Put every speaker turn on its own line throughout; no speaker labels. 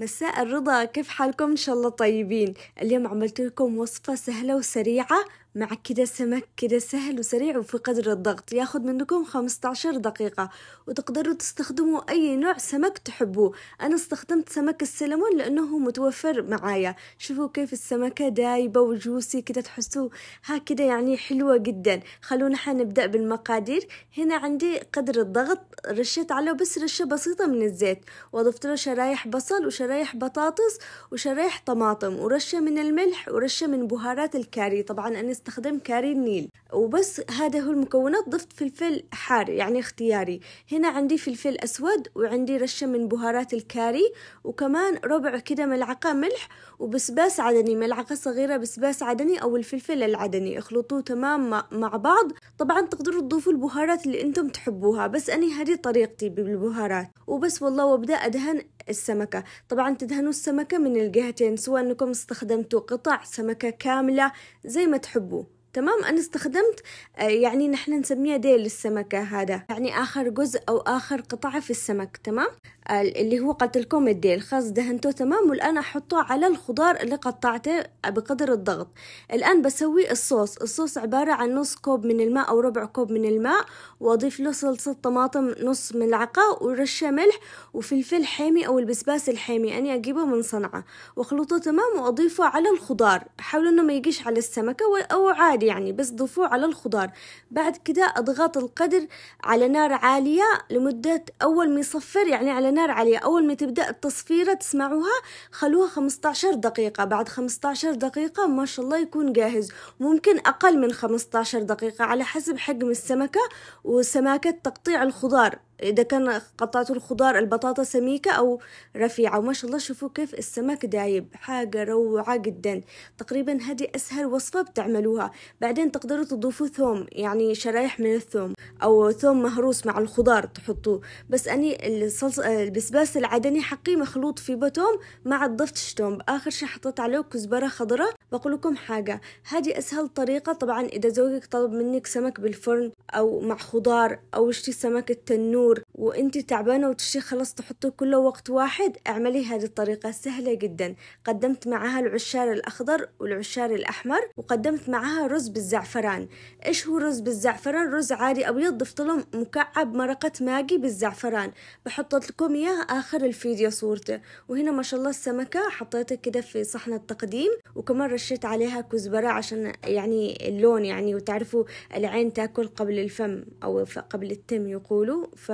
مساء الرضا كيف حالكم ان شاء الله طيبين اليوم عملت لكم وصفة سهلة وسريعة مع كده سمك كده سهل وسريع وفي قدر الضغط ياخد منكم 15 دقيقة وتقدروا تستخدموا أي نوع سمك تحبوه أنا استخدمت سمك السلمون لأنه متوفر معايا شوفوا كيف السمكة دايبة وجوسي كده تحسوه هكذا يعني حلوة جدا خلونا حنبدأ بالمقادير هنا عندي قدر الضغط رشيت عليه بس رشة بسيطة من الزيت وضفت له شرايح بصل وشرايح بطاطس وشرايح طماطم ورشة من الملح ورشة من بهارات الكاري طبعا أنا استخدم كاري النيل وبس هذا هو المكونات ضفت فلفل حار يعني اختياري هنا عندي فلفل أسود وعندي رشة من بهارات الكاري وكمان ربع كده ملعقة ملح وبسباس عدني ملعقة صغيرة بسباس عدني أو الفلفل العدني اخلطوه تمام مع بعض طبعا تقدروا تضيفوا البهارات اللي انتم تحبوها بس أنا هذه طريقتي بالبهارات وبس والله وابدأ أدهن السمكة طبعا تدهنوا السمكة من الجهتين سواء أنكم استخدمتوا قطع سمكة كاملة زي ما تحبوا تمام أنا استخدمت آه، يعني نحن نسميه ديل السمكة هذا يعني آخر جزء أو آخر قطعة في السمك تمام اللي هو لكم الديل خلاص دهنته تمام والآن أحطه على الخضار اللي قطعته بقدر الضغط الآن بسوي الصوص الصوص عبارة عن نص كوب من الماء أو ربع كوب من الماء وأضيف له صلصة طماطم نص ملعقة ورشة ملح وفلفل حامي أو البسباس الحامي أنا أجيبه من صنعة وأخلطه تمام وأضيفه على الخضار حاولوا إنه ما يجيش على السمكة أو عادي يعني بس ضفوه على الخضار بعد كده أضغط القدر على نار عالية لمدة أول ما يصفر يعني على نار عالية أول ما تبدأ التصفيرة تسمعوها خلوها 15 دقيقة بعد 15 دقيقة ما شاء الله يكون جاهز ممكن أقل من 15 دقيقة على حسب حجم السمكة وسماكة تقطيع الخضار إذا كان قطعتوا الخضار البطاطا سميكة أو رفيعة وما شاء الله شوفوا كيف السمك دايب حاجة روعة جدا تقريبا هذه أسهل وصفة بتعملوها بعدين تقدروا تضيفوا ثوم يعني شرايح من الثوم أو ثوم مهروس مع الخضار تحطوه بس أني الصلصة البسباس العدني حقي مخلوط في بتوم مع الضفت شتوم آخر شي حطيت عليه كزبرة خضراء بقول لكم حاجة هذه أسهل طريقة طبعا إذا زوجك طلب منك سمك بالفرن أو مع خضار أو اشتي سمك التنور الأمور وأنت تعبانة وتشي خلاص تحطي كله وقت واحد اعملي هذه الطريقة سهلة جدا قدمت معها العشار الأخضر والعشار الأحمر وقدمت معها رز بالزعفران إيش هو رز بالزعفران رز عادي أبيض ضفت له مكعب مرقة ماجي بالزعفران بحط لكم إياه آخر الفيديو صورته وهنا ما شاء الله السمكة حطيتها كده في صحن التقديم وكمان رشيت عليها كزبرة عشان يعني اللون يعني وتعرفوا العين تاكل قبل الفم أو قبل التم يقولوا ف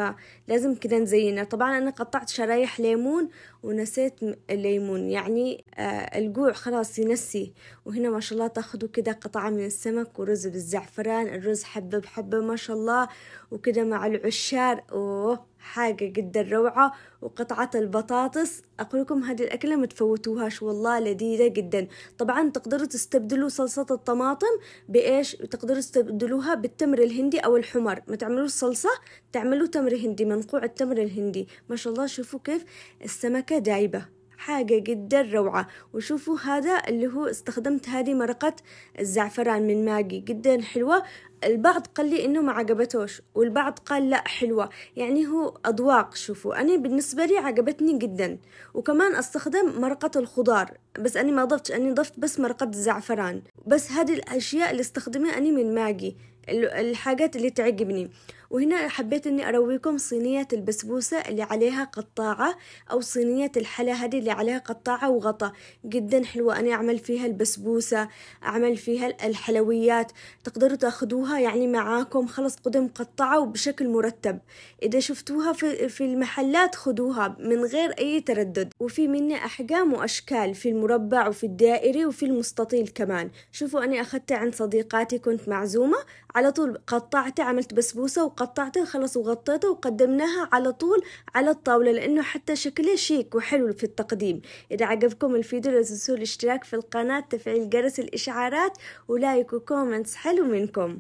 فلازم كده نزينها طبعا انا قطعت شرايح ليمون ونسيت الليمون يعني آه، الجوع خلاص ينسي وهنا ما شاء الله تاخذوا كده قطعة من السمك ورز بالزعفران الرز حبة بحبة ما شاء الله وكده مع العشار أوه حاجة جدا روعة وقطعة البطاطس أقول لكم هذه الأكلة ما تفوتوهاش والله لذيذة جدا طبعا تقدروا تستبدلوا صلصة الطماطم بإيش تقدروا تستبدلوها بالتمر الهندي أو الحمر ما تعملوش صلصة تعملوا تمر هندي منقوع التمر الهندي ما شاء الله شوفوا كيف السمكة دايبة حاجة جدا روعة وشوفوا هذا اللي هو استخدمت هذه مرقة الزعفران من ماجي جدا حلوة البعض قال لي انه ما عجبتوش والبعض قال لا حلوة يعني هو اذواق شوفوا انا بالنسبة لي عجبتني جدا وكمان استخدم مرقة الخضار بس انا ما ضفت اني ضفت بس مرقة الزعفران بس هذه الاشياء اللي استخدمها اني من ماجي الحاجات اللي تعجبني وهنا حبيت اني ارويكم صينية البسبوسة اللي عليها قطاعة او صينية الحلا هذه اللي عليها قطاعة وغطا جدا حلوة انا اعمل فيها البسبوسة اعمل فيها الحلويات تقدروا تاخدوها يعني معاكم خلص قدم قطعة وبشكل مرتب اذا شفتوها في, المحلات خدوها من غير اي تردد وفي مني احجام واشكال في المربع وفي الدائري وفي المستطيل كمان شوفوا انا اخدت عند صديقاتي كنت معزومة على طول قطعته عملت بسبوسة وقطعته خلاص وغطيته وقدمناها على طول على الطاولة لأنه حتى شكله شيك وحلو في التقديم إذا عجبكم الفيديو لا تنسوا الاشتراك في القناة تفعيل جرس الإشعارات ولايك وكومنتس حلو منكم